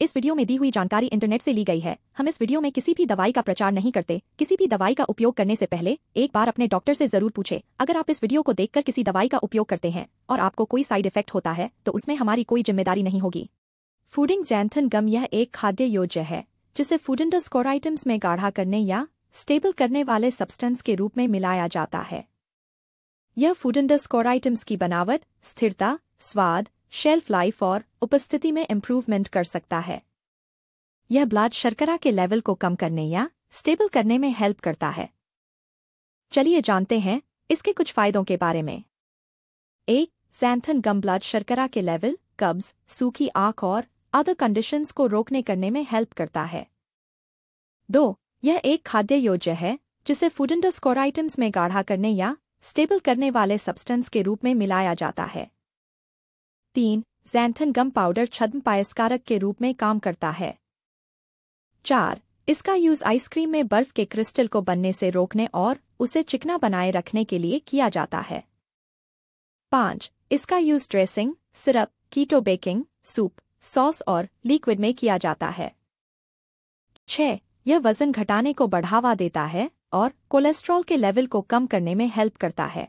इस वीडियो में दी हुई जानकारी इंटरनेट से ली गई है हम इस वीडियो में किसी भी दवाई का प्रचार नहीं करते किसी भी दवाई का उपयोग करने से पहले एक बार अपने डॉक्टर से जरूर पूछे अगर आप इस वीडियो को देखकर किसी दवाई का उपयोग करते हैं और आपको कोई साइड इफेक्ट होता है तो उसमें हमारी कोई जिम्मेदारी नहीं होगी फूडिंग जैंथन गम यह एक खाद्य योज्य है जिसे फूडेंडस कोराइटम्स में गाढ़ा करने या स्टेबल करने वाले सब्सटेंस के रूप में मिलाया जाता है यह फूडेंडस कोराइटम्स की बनावट स्थिरता स्वाद शेल्फ लाइफ और उपस्थिति में इम्प्रूवमेंट कर सकता है यह ब्लड शर्करा के लेवल को कम करने या स्टेबल करने में हेल्प करता है चलिए जानते हैं इसके कुछ फायदों के बारे में एक सैंथन गम ब्लड शर्करा के लेवल कब्ज सूखी आंख और अदर कंडीशंस को रोकने करने में हेल्प करता है दो यह एक खाद्य योज्य है जिसे फूड इंडस्कोर आइटम्स में गाढ़ा करने या स्टेबल करने वाले सब्सटेंस के रूप में मिलाया जाता है तीन जैंथन गम पाउडर छद्म पायस्कारक के रूप में काम करता है चार इसका यूज आइसक्रीम में बर्फ के क्रिस्टल को बनने से रोकने और उसे चिकना बनाए रखने के लिए किया जाता है पाँच इसका use dressing syrup keto baking soup sauce और लिक्विड में किया जाता है छह यह वजन घटाने को बढ़ावा देता है और कोलेस्ट्रॉल के लेवल को कम करने में हेल्प करता है